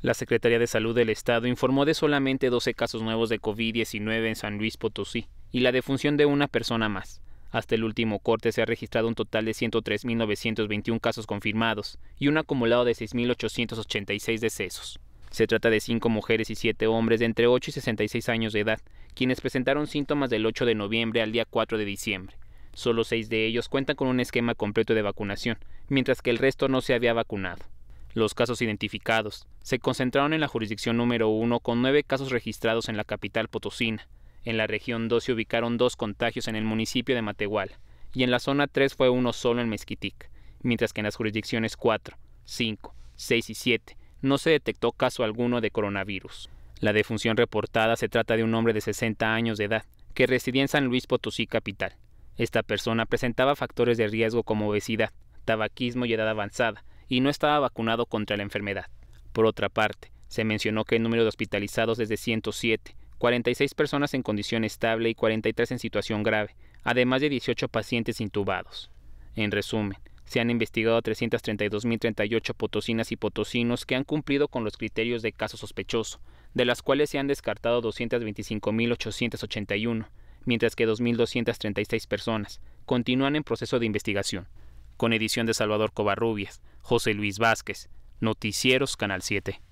La Secretaría de Salud del Estado informó de solamente 12 casos nuevos de COVID-19 en San Luis Potosí y la defunción de una persona más. Hasta el último corte se ha registrado un total de 103.921 casos confirmados y un acumulado de 6.886 decesos. Se trata de cinco mujeres y siete hombres de entre 8 y 66 años de edad, quienes presentaron síntomas del 8 de noviembre al día 4 de diciembre. Solo seis de ellos cuentan con un esquema completo de vacunación, mientras que el resto no se había vacunado los casos identificados. Se concentraron en la jurisdicción número 1 con nueve casos registrados en la capital potosina. En la región 2 se ubicaron dos contagios en el municipio de Matehual y en la zona 3 fue uno solo en Mezquitic, mientras que en las jurisdicciones 4, 5, 6 y 7 no se detectó caso alguno de coronavirus. La defunción reportada se trata de un hombre de 60 años de edad, que residía en San Luis Potosí capital. Esta persona presentaba factores de riesgo como obesidad, tabaquismo y edad avanzada, y no estaba vacunado contra la enfermedad. Por otra parte, se mencionó que el número de hospitalizados es de 107, 46 personas en condición estable y 43 en situación grave, además de 18 pacientes intubados. En resumen, se han investigado 332.038 potosinas y potosinos que han cumplido con los criterios de caso sospechoso, de las cuales se han descartado 225.881, mientras que 2.236 personas continúan en proceso de investigación con edición de Salvador Covarrubias, José Luis Vázquez, Noticieros Canal 7.